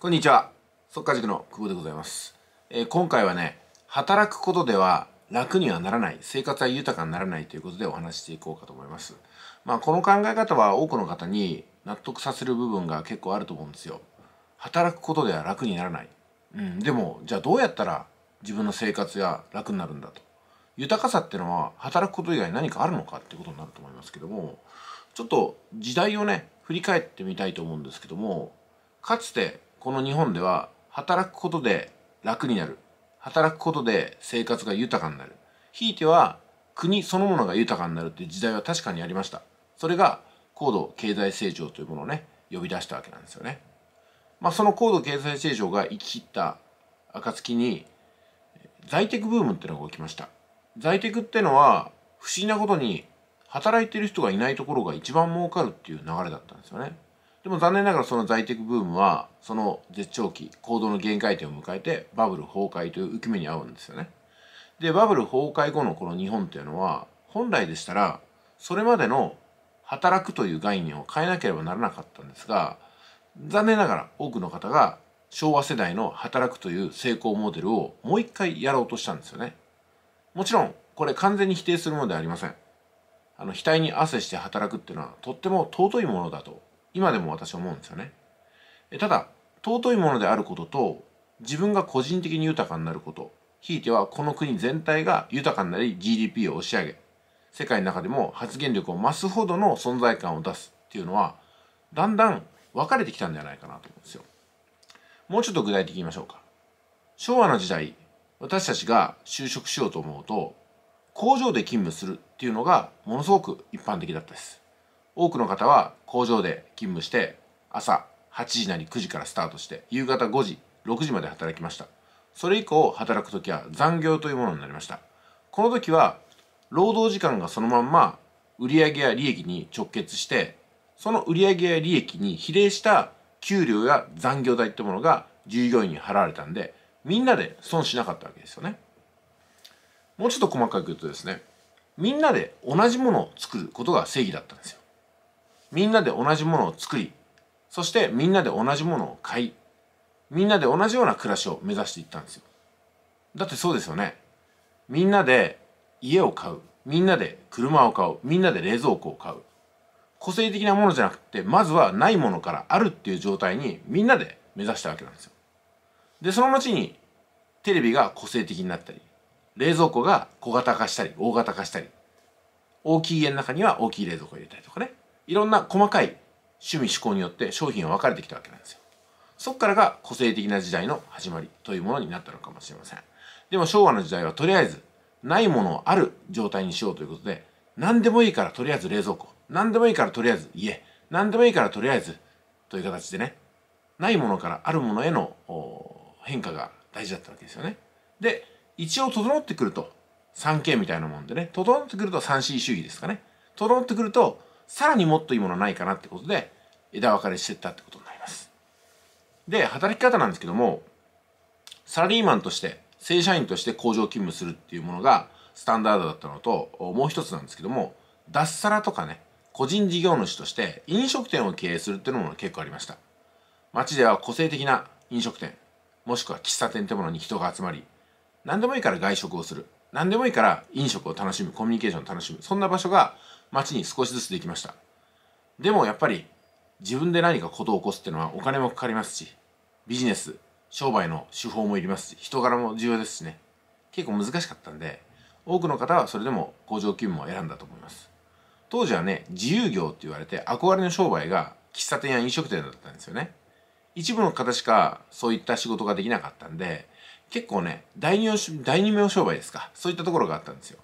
こんにちは速稼塾の久保でございます、えー、今回はね働くことでは楽にはならない生活は豊かにならないということでお話していこうかと思いますまあこの考え方は多くの方に納得させる部分が結構あると思うんですよ働くことでは楽にならないうんでもじゃあどうやったら自分の生活が楽になるんだと豊かさってのは働くこと以外何かあるのかっていうことになると思いますけどもちょっと時代をね振り返ってみたいと思うんですけどもかつてこの日本では働くことで楽になる働くことで生活が豊かになるひいては国そのものが豊かになるっていう時代は確かにありましたそれが高度経済成長というものをね呼び出したわけなんですよねまあその高度経済成長が行き切った暁に在宅ブームっていうのが起きました在宅ってのは不思議なことに働いてる人がいないところが一番儲かるっていう流れだったんですよねでも残念ながらその在宅ブームはその絶頂期行動の限界点を迎えてバブル崩壊という浮き目に遭うんですよね。でバブル崩壊後のこの日本っていうのは本来でしたらそれまでの働くという概念を変えなければならなかったんですが残念ながら多くの方が昭和世代の働くという成功モデルをもう一回やろうとしたんですよね。もちろんこれ完全に否定するものではありません。あの額に汗して働くっていうのはとっても尊いものだと今でも私は思うんですよね。ただ尊いものであることと自分が個人的に豊かになることひいてはこの国全体が豊かになり GDP を押し上げ世界の中でも発言力を増すほどの存在感を出すっていうのはだんだん分かれてきたんじゃないかなと思うんですよ。もうちょっと具体的に言いましょうか。昭和の時代私たちが就職しようと思うと工場で勤務するっていうのがものすごく一般的だったです。多くの方は工場で勤務して朝8時なり9時からスタートして夕方5時6時まで働きましたそれ以降働く時は残業というものになりましたこの時は労働時間がそのまんま売上や利益に直結してその売上や利益に比例した給料や残業代ってものが従業員に払われたんでみんなで損しなかったわけですよねもうちょっと細かく言うとですねみんなで同じものを作ることが正義だったんですよみんなで同じものを作りそしてみんなで同じものを買いみんなで同じような暮らしを目指していったんですよだってそうですよねみんなで家を買うみんなで車を買うみんなで冷蔵庫を買う個性的なものじゃなくてまずはないものからあるっていう状態にみんなで目指したわけなんですよでその後にテレビが個性的になったり冷蔵庫が小型化したり大型化したり大きい家の中には大きい冷蔵庫を入れたりとかねいろんな細かい趣味思考によって商品は分かれてきたわけなんですよ。そこからが個性的な時代の始まりというものになったのかもしれません。でも昭和の時代はとりあえずないものをある状態にしようということで何でもいいからとりあえず冷蔵庫何でもいいからとりあえず家何でもいいからとりあえずという形でねないものからあるものへの変化が大事だったわけですよね。で一応整ってくると 3K みたいなもんでね整ってくると 3C 主義ですかね整ってくるとさらにもっといいものないかなってことで、枝分かれしてったってことになります。で、働き方なんですけども、サラリーマンとして、正社員として工場勤務するっていうものがスタンダードだったのと、もう一つなんですけども、脱サラとかね、個人事業主として飲食店を経営するっていうのも結構ありました。街では個性的な飲食店、もしくは喫茶店ってものに人が集まり、何でもいいから外食をする。何でもいいから飲食を楽しむコミュニケーションを楽しむそんな場所が街に少しずつできましたでもやっぱり自分で何か事を起こすっていうのはお金もかかりますしビジネス商売の手法もいりますし人柄も重要ですしね結構難しかったんで多くの方はそれでも工場勤務を選んだと思います当時はね自由業って言われて憧れの商売が喫茶店や飲食店だったんですよね一部の方しかそういった仕事ができなかったんで結構ね第二第二名商売ですかそういったところがあったんですよ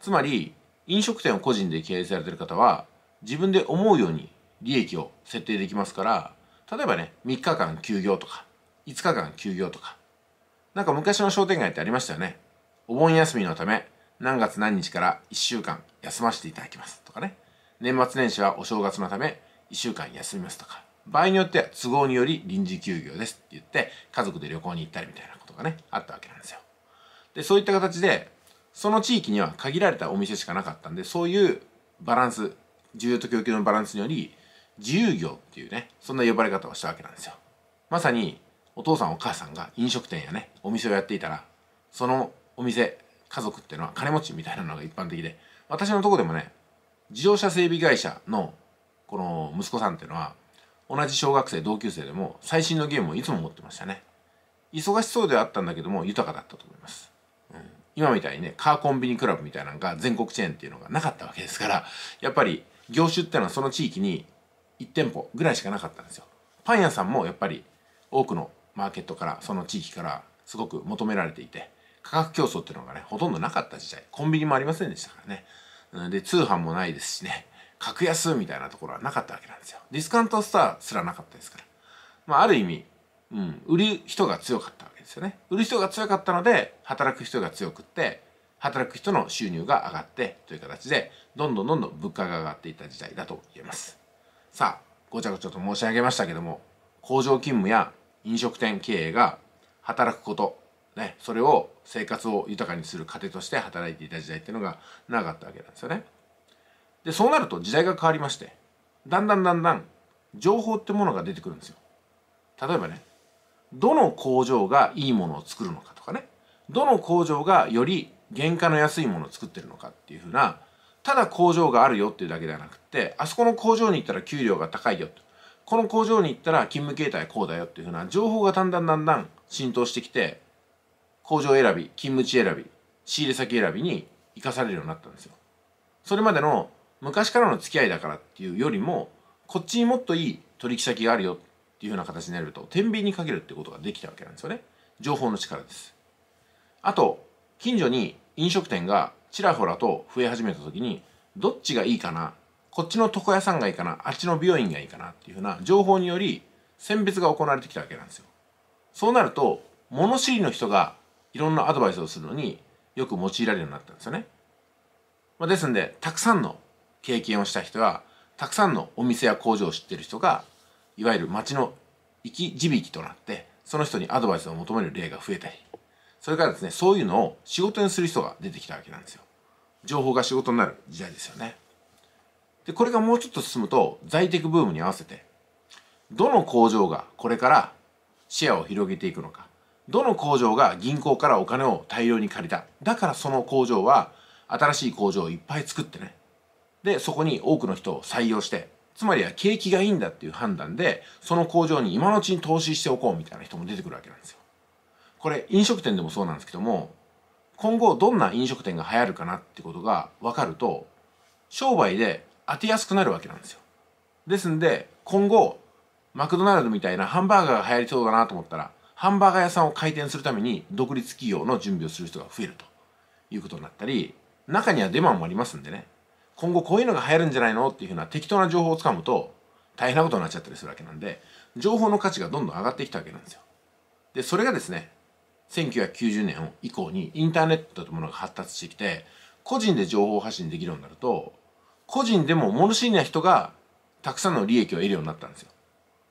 つまり飲食店を個人で経営されてる方は自分で思うように利益を設定できますから例えばね3日間休業とか5日間休業とかなんか昔の商店街ってありましたよねお盆休みのため何月何日から1週間休ませていただきますとかね年末年始はお正月のため1週間休みますとか場合によっては都合により臨時休業ですって言って家族で旅行に行ったりみたいなかねあったわけなんですよでそういった形でその地域には限られたお店しかなかったんでそういうバランス需要と供給のバランスにより自由業っていうねそんな呼ばれ方をしたわけなんですよまさにお父さんお母さんが飲食店やねお店をやっていたらそのお店家族っていうのは金持ちみたいなのが一般的で私のとこでもね自動車整備会社のこの息子さんっていうのは同じ小学生同級生でも最新のゲームをいつも持ってましたね忙しそうではあったんだけども豊かだったと思います、うん、今みたいにねカーコンビニクラブみたいなのが全国チェーンっていうのがなかったわけですからやっぱり業種っていうのはその地域に1店舗ぐらいしかなかったんですよパン屋さんもやっぱり多くのマーケットからその地域からすごく求められていて価格競争っていうのがねほとんどなかった時代コンビニもありませんでしたからねで通販もないですしね格安みたいなところはなかったわけなんですよディスカウントスターすらなかったですからまあある意味うん、売る人が強かったわけですよね売る人が強かったので働く人が強くって働く人の収入が上がってという形でどんどんどんどん物価が上がっていた時代だと言えますさあごちゃごちゃと申し上げましたけども工場勤務や飲食店経営が働くことね、それを生活を豊かにする糧として働いていた時代っていうのがなかったわけなんですよね。でそうなると時代が変わりましてだんだんだんだん情報ってものが出てくるんですよ。例えばねどの工場がいいものを作るのかとかねどの工場がより原価の安いものを作ってるのかっていうふうなただ工場があるよっていうだけではなくてあそこの工場に行ったら給料が高いよとこの工場に行ったら勤務形態こうだよっていうふうな情報がだんだんだんだん浸透してきて工場選び勤務地選び仕入れ先選びに生かされるようになったんですよ。それまでの昔からの付き合いだからっていうよりもこっちにもっといい取引先があるよっていうような形になると天秤にかけるってことができたわけなんですよね情報の力ですあと近所に飲食店がちらほらと増え始めた時にどっちがいいかなこっちの床屋さんがいいかなあっちの美容院がいいかなっていうふうな情報により選別が行われてきたわけなんですよそうなると物知りの人がいろんなアドバイスをするのによく用いられるようになったんですよね、まあ、ですんでたくさんの経験をした人はたくさんのお店や工場を知ってる人がいわゆる町の生き地引きとなってその人にアドバイスを求める例が増えたりそれからですねそういうのを仕事にする人が出てきたわけなんですよ情報が仕事になる時代ですよねでこれがもうちょっと進むと在宅ブームに合わせてどの工場がこれからシェアを広げていくのかどの工場が銀行からお金を大量に借りただからその工場は新しい工場をいっぱい作ってねでそこに多くの人を採用してつまりは景気がいいんだっていう判断で、その工場に今のうちに投資しておこうみたいな人も出てくるわけなんですよ。これ飲食店でもそうなんですけども、今後どんな飲食店が流行るかなってことが分かると、商売で当てやすくなるわけなんですよ。ですんで、今後、マクドナルドみたいなハンバーガーが流行りそうだなと思ったら、ハンバーガー屋さんを開店するために独立企業の準備をする人が増えるということになったり、中にはデマもありますんでね、今後こういうのが流行るんじゃないのっていうふうな適当な情報をつかむと大変なことになっちゃったりするわけなんで情報の価値がどんどん上がってきたわけなんですよ。でそれがですね1990年以降にインターネットというものが発達してきて個人で情報発信できるようになると個人でも物知りな人がたくさんの利益を得るようになったんですよ。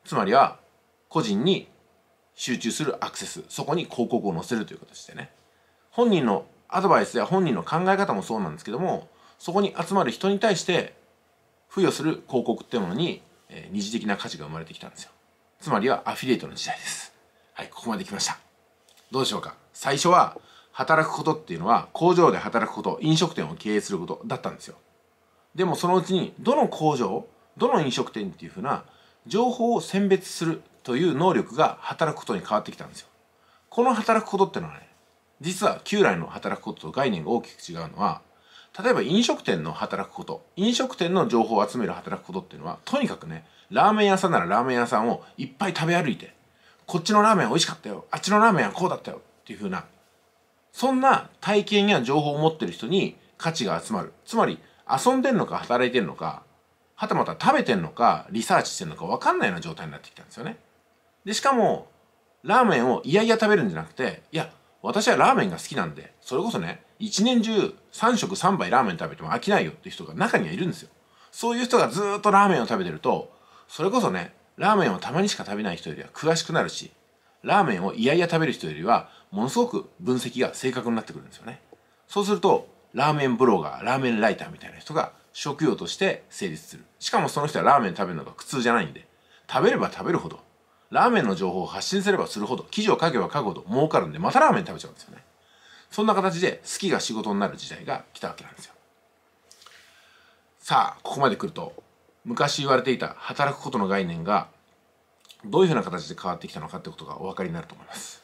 つまりは個人に集中するアクセスそこに広告を載せるというこしでね本人のアドバイスや本人の考え方もそうなんですけどもそこに集まる人に対して付与する広告ってものに、えー、二次的な価値が生まれてきたんですよつまりはアフィリエイトの時代ですはいここまで来ましたどうでしょうか最初は働くことっていうのは工場で働くこと飲食店を経営することだったんですよでもそのうちにどの工場どの飲食店っていうふうな情報を選別するという能力が働くことに変わってきたんですよこの働くことってのはね実は旧来の働くことと概念が大きく違うのは例えば飲食店の働くこと、飲食店の情報を集める働くことっていうのは、とにかくね、ラーメン屋さんならラーメン屋さんをいっぱい食べ歩いて、こっちのラーメン美味しかったよ、あっちのラーメンはこうだったよっていう風な、そんな体験や情報を持ってる人に価値が集まる。つまり、遊んでんのか働いてんのか、はたまた食べてんのか、リサーチしてんのか分かんないような状態になってきたんですよね。で、しかも、ラーメンをいやいや食べるんじゃなくて、いや、私はラーメンが好きなんで、それこそね、一年中3食3杯ラーメン食べても飽きないよって人が中にはいるんですよ。そういう人がずっとラーメンを食べてると、それこそね、ラーメンをたまにしか食べない人よりは詳しくなるし、ラーメンをいやいや食べる人よりは、ものすごく分析が正確になってくるんですよね。そうすると、ラーメンブロガー、ラーメンライターみたいな人が職業として成立する。しかもその人はラーメン食べるのが苦痛じゃないんで、食べれば食べるほどラーメンの情報を発信すればするほど、記事を書けば書くほど儲かるんで、またラーメン食べちゃうんですよね。そんな形で、好きが仕事になる時代が来たわけなんですよ。さあ、ここまで来ると、昔言われていた働くことの概念が、どういうふうな形で変わってきたのかってことがお分かりになると思います。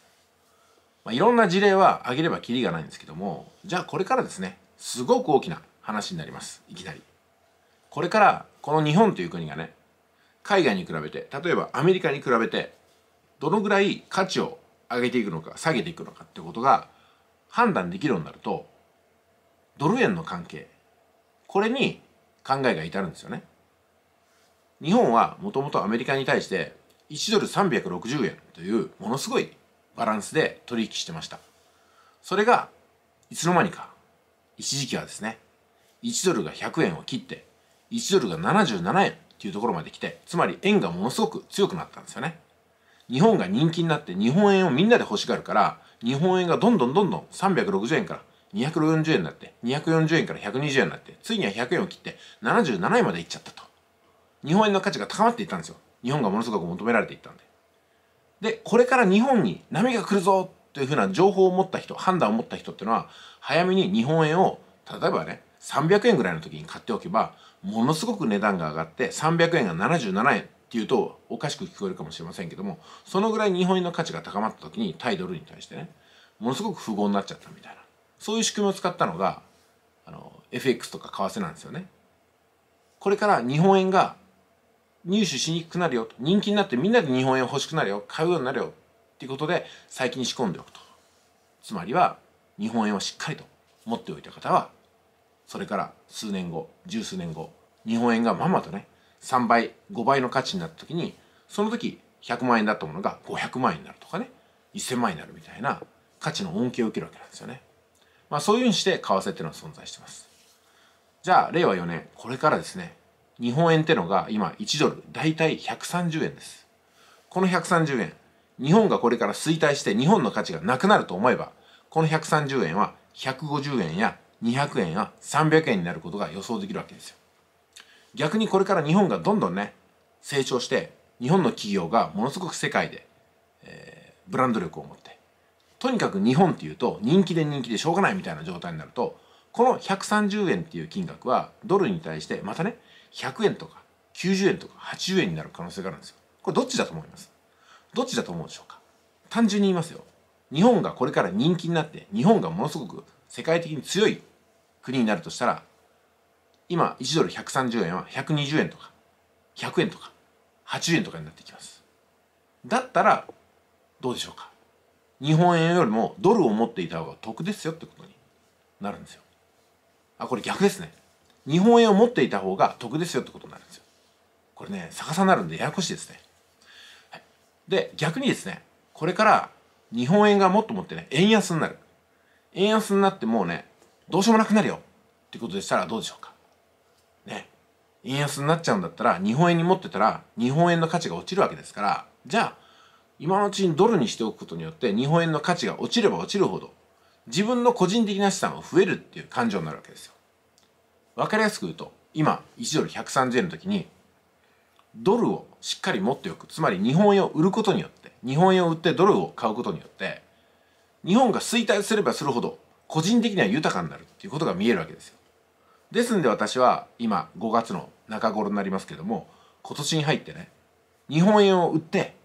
まあ、いろんな事例は挙げればきりがないんですけども、じゃあこれからですね、すごく大きな話になります。いきなり。これから、この日本という国がね、海外に比べて例えばアメリカに比べてどのぐらい価値を上げていくのか下げていくのかってことが判断できるようになるとドル円の関係これに考えが至るんですよね。日本はもともとアメリカに対して1ドル360円というものすごいバランスで取引してました。それがいつの間にか一時期はですね1ドルが100円を切って1ドルが77円っていうところまで来て、つまり円がものすごく強くなったんですよね。日本が人気になって日本円をみんなで欲しがるから、日本円がどんどんどんどん360円から240円になって、240円から120円になって、ついには100円を切って77円までいっちゃったと。日本円の価値が高まっていったんですよ。日本がものすごく求められていったんで。で、これから日本に波が来るぞというふうな情報を持った人、判断を持った人っていうのは、早めに日本円を、例えばね、300円ぐらいの時に買っておけばものすごく値段が上がって300円が77円っていうとおかしく聞こえるかもしれませんけどもそのぐらい日本円の価値が高まった時に対ドルに対してねものすごく富豪になっちゃったみたいなそういう仕組みを使ったのがあの FX とか為替なんですよね。これから日本円が入手しにくくなるよ人気になってみんなで日本円欲しくなるよ買うようになるよっていうことで最近仕込んでおくとつまりは日本円をしっかりと持っておいた方はそれから数年後十数年後日本円がまんまとね3倍5倍の価値になった時にその時100万円だったものが500万円になるとかね1000万円になるみたいな価値の恩恵を受けるわけなんですよね。まあそういうふうにして為替っていうのは存在してます。じゃあ令和4年これからですね日本円ってのが今1ドル大体130円です。この130円日本がこれから衰退して日本の価値がなくなると思えばこの130円は150円や200円や300円になることが予想できるわけですよ逆にこれから日本がどんどんね成長して日本の企業がものすごく世界で、えー、ブランド力を持ってとにかく日本っていうと人気で人気でしょうがないみたいな状態になるとこの130円っていう金額はドルに対してまたね100円とか90円とか80円になる可能性があるんですよこれどっちだと思いますどっちだと思うでしょうか単純に言いますよ日本がこれから人気になって日本がものすごく世界的に強い国になるとしたら今1ドル130円は120円とか100円とか80円とかになってきますだったらどうでしょうか日本円よりもドルを持っていた方が得ですよってことになるんですよあこれ逆ですね日本円を持っていた方が得ですよってことになるんですよこれね逆さになるんでややこしいですね、はい、で逆にですねこれから日本円がもっともってね円安になる円安になってもうねどうしようもなくなるよっていうことでしたらどうでしょうかね円安になっちゃうんだったら日本円に持ってたら日本円の価値が落ちるわけですからじゃあ今のうちにドルにしておくことによって日本円の価値が落ちれば落ちるほど自分の個人的な資産が増えるっていう感情になるわけですよ。わかりやすく言うと今1ドル130円の時にドルをしっかり持っておくつまり日本円を売ることによって日本円を売ってドルを買うことによって日本が衰退すればするほど個人的には豊かになるっていうことが見えるわけですよ。ですんで私は今5月の中頃になりますけども今年に入ってね日本円を売って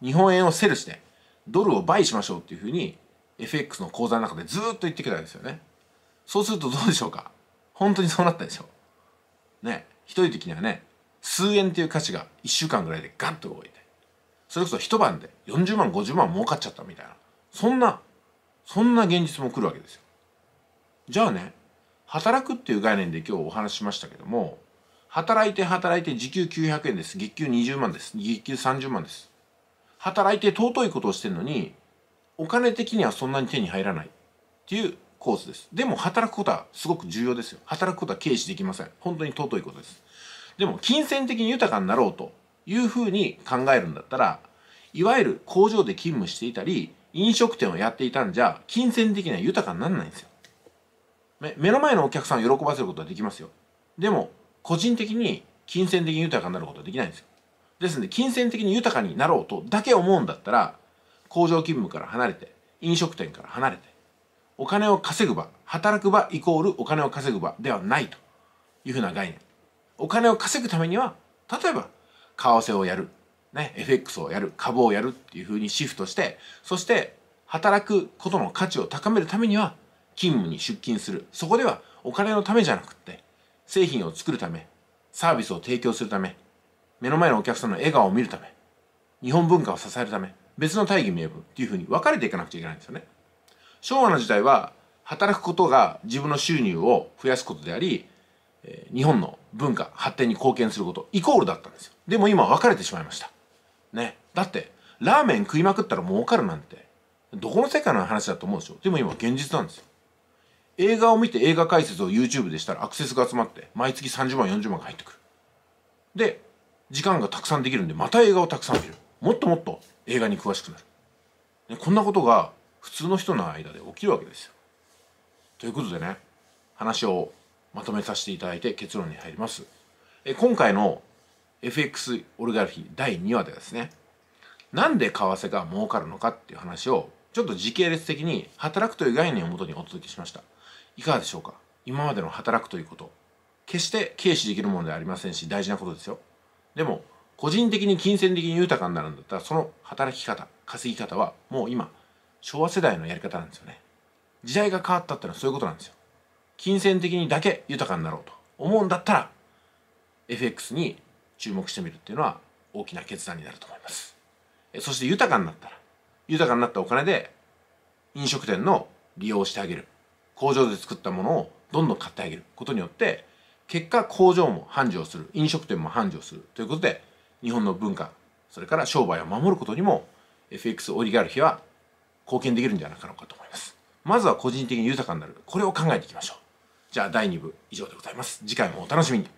日本円をセルしてドルを倍しましょうっていうふうに FX の口座の中でずっと言ってきたんですよね。そうするとどうでしょうか本当にそうなったでしょう。ね。ひどい時にはね、数円っていう価値が1週間ぐらいでガッと動いて、それこそ一晩で40万、50万儲かっちゃったみたいな、そんな、そんな現実も来るわけですよ。じゃあね働くっていう概念で今日お話ししましたけども働いて働いて時給900円です月給20万です月給30万です働いて尊いことをしてるのにお金的にはそんなに手に入らないっていうコースですでも働くことはすごく重要ですよ働くことは軽視できません本当に尊いことですでも金銭的に豊かになろうというふうに考えるんだったらいわゆる工場で勤務していたり飲食店をやっていたんじゃ金銭的には豊かにならないんですよ目の前のお客さんを喜ばせることはできますよでも個人的に金銭的に豊かになることはできないんですよですので金銭的に豊かになろうとだけ思うんだったら工場勤務から離れて飲食店から離れてお金を稼ぐ場働く場イコールお金を稼ぐ場ではないというふうな概念お金を稼ぐためには例えば為替をやる、ね、FX をやる株をやるっていうふうにシフトしてそして働くことの価値を高めるためには勤務に出勤するそこではお金のためじゃなくって製品を作るためサービスを提供するため目の前のお客さんの笑顔を見るため日本文化を支えるため別の大義名分っていうふうに分かれていかなくちゃいけないんですよね昭和の時代は働くことが自分の収入を増やすことであり日本の文化発展に貢献することイコールだったんですよでも今分かれてしまいましたねだってラーメン食いまくったら儲かるなんてどこの世界の話だと思うでしょでも今現実なんですよ映画を見て映画解説を YouTube でしたらアクセスが集まって毎月30万40万が入ってくるで時間がたくさんできるんでまた映画をたくさん見るもっともっと映画に詳しくなるでこんなことが普通の人の間で起きるわけですよということでね話をまとめさせていただいて結論に入りますえ今回の FX オルガルヒ第2話でですねなんで為替が儲かるのかっていう話をちょっと時系列的に働くという概念をもとにお届けしましたいかがでしょうか今までの働くということ決して軽視できるものではありませんし大事なことですよでも個人的に金銭的に豊かになるんだったらその働き方稼ぎ方はもう今昭和世代のやり方なんですよね時代が変わったってのはそういうことなんですよ金銭的にだけ豊かになろうと思うんだったら FX に注目してみるっていうのは大きな決断になると思いますそして豊かになったら豊かになったお金で飲食店の利用をしてあげる工場で作ったものをどんどん買ってあげることによって結果工場も繁盛する飲食店も繁盛するということで日本の文化それから商売を守ることにも FX オリガルヒは貢献できるんじゃなかろうかと思いますまずは個人的に豊かになるこれを考えていきましょうじゃあ第2部以上でございます次回もお楽しみに